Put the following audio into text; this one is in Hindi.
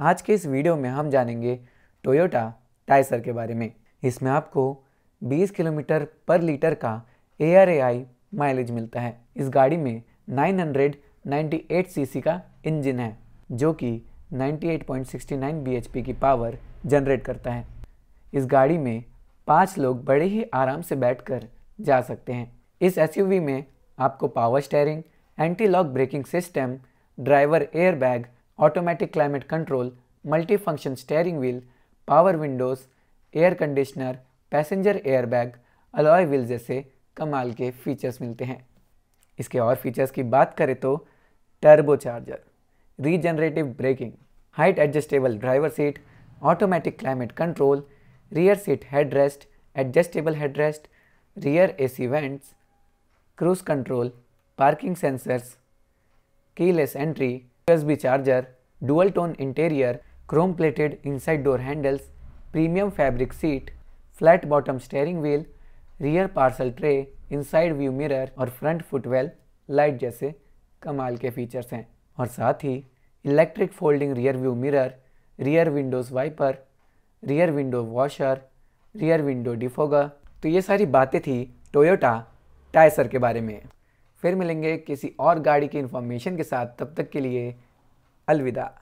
आज के इस वीडियो में हम जानेंगे टोयोटा टाइसर के बारे में इसमें आपको 20 किलोमीटर पर लीटर का A R A I mileage मिलता है इस गाड़ी में 998 सीसी का इंजन है जो कि 98.69 बीएचपी की पावर जनरेट करता है इस गाड़ी में पाँच लोग बड़े ही आराम से बैठकर जा सकते हैं इस एसयूवी में आपको power steering anti lock braking system driver airbag automatic climate control, multifunction steering wheel, power windows, air conditioner passenger airbag alloy wheel जैसे कमाल के फीचर्स मिलते हैं इसके और फीचर्स की बात करें तो turbo charger regenerative braking height adjustable driver seat automatic climate control rear seat headrest adjustable headrest rear AC vents cruise control parking sensors keyless entry USB charger, dual tone interior, chrome plated inside door handles, premium fabric seat, flat bottom steering wheel, rear parcel tray, inside view mirror और front footwell light जैसे कमाल के फीचर्स हैं और साथ ही electric folding rear view mirror rear windows wiper rear window washer rear window defogger तो ये सारी बातें थी टोयोटा टायसर के बारे में फिर मिलेंगे किसी और गाड़ी की इन्फॉर्मेशन के साथ तब तक के लिए अलविदा